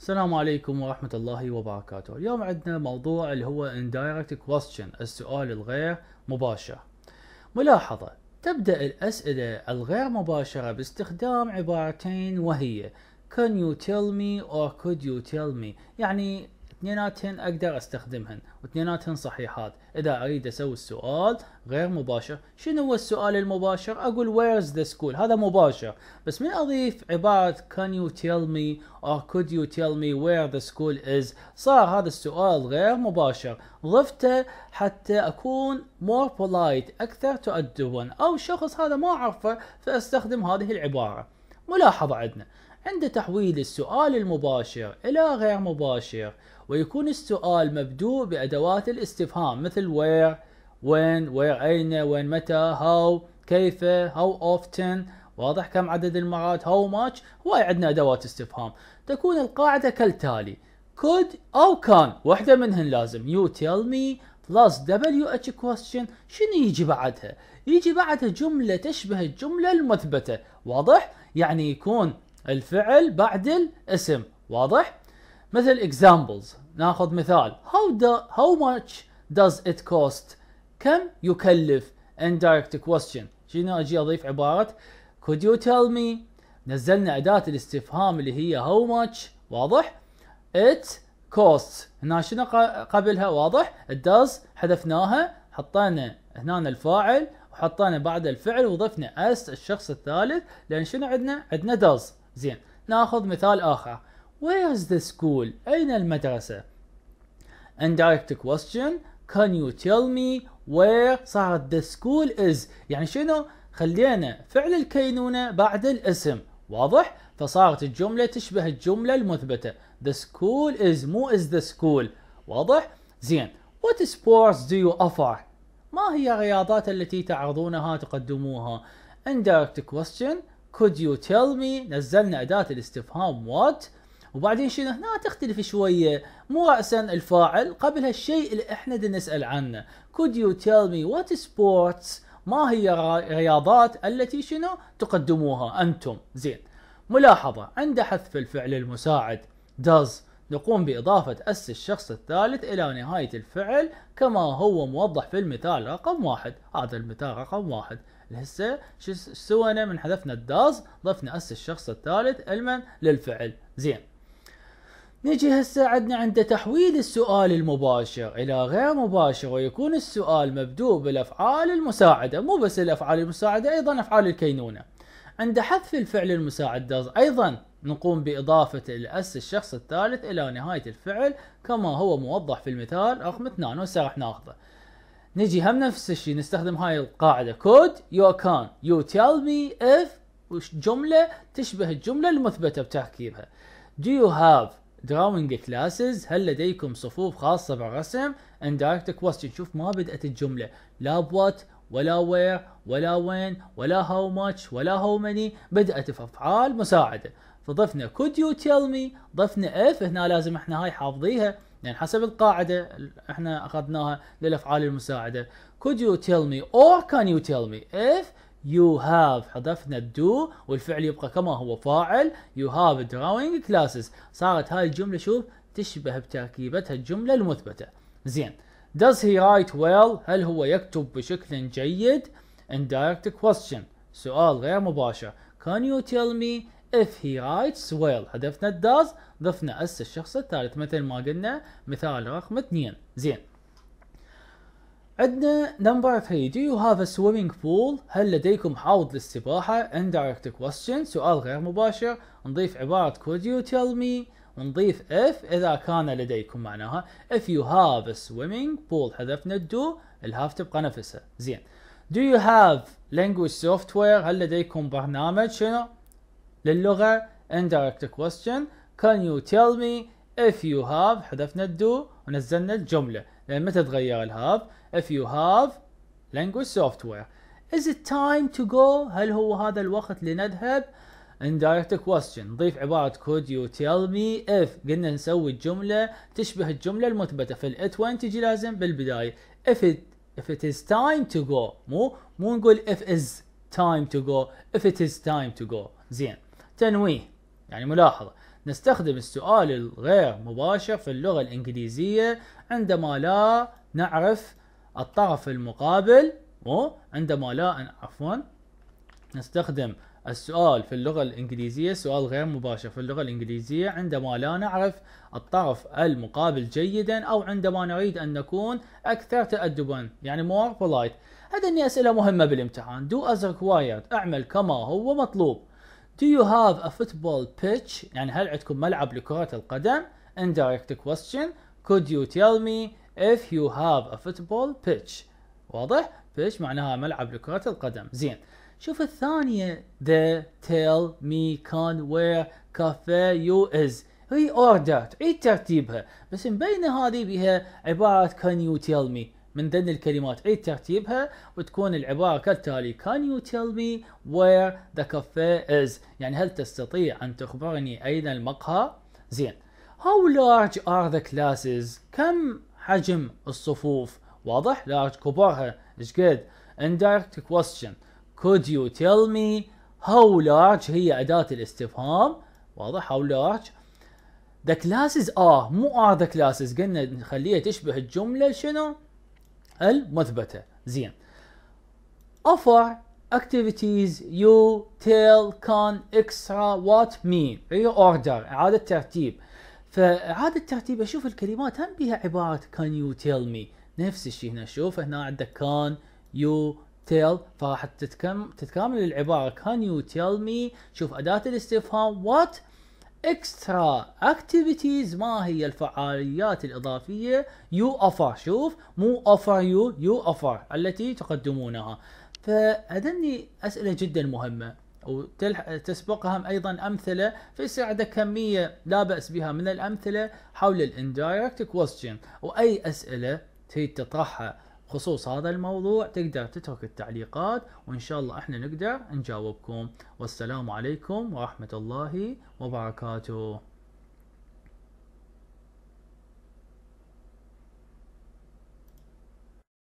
السلام عليكم ورحمة الله وبركاته اليوم عندنا موضوع اللي هو indirect question السؤال الغير مباشر ملاحظة تبدأ الأسئلة الغير مباشرة باستخدام عبارتين وهي can you tell me or could you tell me يعني اثنيناتهن اقدر استخدمهن واثنيناتهن صحيحات اذا اريد اسوي السؤال غير مباشر شنو هو السؤال المباشر اقول where's the school هذا مباشر بس من اضيف عبارة can you tell me or could you tell me where the school is صار هذا السؤال غير مباشر ضفته حتى اكون more polite اكثر تؤدبا او شخص هذا ما اعرفه فاستخدم هذه العبارة ملاحظة عندنا عند تحويل السؤال المباشر إلى غير مباشر ويكون السؤال مبدوء بأدوات الاستفهام مثل where when where أين وين متى how كيف how often واضح كم عدد المرات how much هواي عندنا أدوات استفهام تكون القاعدة كالتالي could أو كان واحدة منهن لازم you tell me plus WH question شنو يجي بعدها؟ يجي بعدها جملة تشبه الجملة المثبتة واضح؟ يعني يكون الفعل بعد الاسم واضح مثل examples ناخذ مثال how do, how much does it cost كم يكلف indirect question هنا اجي اضيف عباره could you tell me نزلنا اداه الاستفهام اللي هي how much واضح it costs هنا شنو قبلها واضح it does حذفناها حطينا هنا الفاعل وحطينا بعد الفعل وضفنا اس الشخص الثالث لان شنو عندنا عندنا does زين ناخذ مثال آخر Where is the school أين المدرسة indirect question can you tell me where صارت the school is يعني شنو خلينا فعل الكينونة بعد الاسم واضح فصارت الجملة تشبه الجملة المثبتة the school is مو is the school واضح زين what sports do you offer ما هي الرياضات التي تعرضونها تقدموها indirect question could you tell me نزلنا أداة الاستفهام what وبعدين شنو هنا تختلف شوية مو رأسا الفاعل قبل هالشيء اللي احنا دي نسأل عنه could you tell me what sports ما هي الرياضات التي شنو تقدموها أنتم زين ملاحظة عند حذف الفعل المساعد does نقوم بإضافة أس الشخص الثالث إلى نهاية الفعل كما هو موضح في المثال رقم واحد هذا المثال رقم واحد هسه شو سوينا من حذفنا الداز ضفنا اس الشخص الثالث علما للفعل زين نجي هسه عندنا عند تحويل السؤال المباشر الى غير مباشر ويكون السؤال مبدوء بالافعال المساعده مو بس الافعال المساعده ايضا افعال الكينونه عند حذف الفعل المساعد داز ايضا نقوم باضافه الاس الشخص الثالث الى نهايه الفعل كما هو موضح في المثال رقم 2 وسرح ناخذه نجي هم نفس الشيء نستخدم هاي القاعده كود يو كان يو تيل مي اف جمله تشبه الجمله المثبته بتحكيمها do you have drawing classes هل لديكم صفوف خاصة بالرسم and direct question شوف ما بدأت الجملة لا بوات ولا وير ولا وين ولا هاو ماتش ولا هاو ماني بدأت في أفعال مساعدة فضفنا could you tell me ضفنا if هنا لازم احنا هاي حافظيها لأن حسب القاعدة احنا أخذناها للأفعال المساعدة could you tell me or can you tell me if you have حذفنا do والفعل يبقى كما هو فاعل you have drawing classes صارت هاي الجملة شوف تشبه بتركيبتها الجملة المثبتة زين Does he write well? هل هو يكتب بشكل جيد؟ Indirect question سؤال غير مباشر. Can you tell me if he writes well هدفنا does ضفنا اس الشخص الثالث مثل ما قلنا مثال رقم اثنين زين عندنا نمبر 3 do you have a swimming pool هل لديكم حوض للسباحة indirect question سؤال غير مباشر نضيف عبارة could you tell me ونضيف if اذا كان لديكم معناها if you have a swimming pool حذفنا do الهاف تبقى نفسها زين do you have language software هل لديكم برنامج شنو للغه indirect question can you tell me if you have حذفنا do ونزلنا الجمله لان متى تغير الهاف if you have language software is it time to go هل هو هذا الوقت لنذهب indirect question نضيف عبارة could you tell me if قلنا نسوي الجملة تشبه الجملة المثبتة في الات وين تجي لازم بالبداية if it if it is time to go مو مو نقول if is time to go if it is time to go زين تنويه يعني ملاحظة نستخدم السؤال الغير مباشر في اللغة الإنجليزية عندما لا نعرف الطرف المقابل مو عندما لا عفوا نستخدم السؤال في اللغة الإنجليزية سؤال غير مباشر في اللغة الإنجليزية عندما لا نعرف الطرف المقابل جيدا أو عندما نريد أن نكون أكثر تأدبا يعني more polite هذه أسئلة مهمة بالامتحان do as required اعمل كما هو مطلوب do you have a football pitch يعني هل عندكم ملعب لكرة القدم indirect question could you tell me if you have a football pitch واضح pitch معناها ملعب لكرة القدم زين شوف الثانية they tell me can where cafe you is هي عيد ترتيبها بس مبينة هذه بها عبارة can you tell me من ضمن الكلمات عيد ترتيبها وتكون العبارة كالتالي can you tell me where the cafe is يعني هل تستطيع أن تخبرني أين المقهى زين How large are the classes كم حجم الصفوف واضح large كبرها ايش قد indirect question could you tell me how large هي أداة الاستفهام واضح how large the classes are مو are the classes قلنا نخليها تشبه الجملة شنو المثبتة زين offer activities you tell can extra what mean reorder إعادة ترتيب فإعادة ترتيب أشوف الكلمات هم بها عبارة can you tell me نفس الشيء هنا شوف هنا عندك can you تيل فراح تتكم تتكامل العباره كان يو تيل مي شوف اداه الاستفهام وات اكسترا اكتيفيتيز ما هي الفعاليات الاضافيه يو اوفر شوف مو اوفر يو يو اوفر التي تقدمونها فهذني اسئله جدا مهمه وتسبقها ايضا امثله فيصير عندك كميه لا باس بها من الامثله حول الاندايركت كويستشن واي اسئله تريد تطرحها بخصوص هذا الموضوع تقدر تترك التعليقات وإن شاء الله إحنا نقدر نجاوبكم والسلام عليكم ورحمة الله وبركاته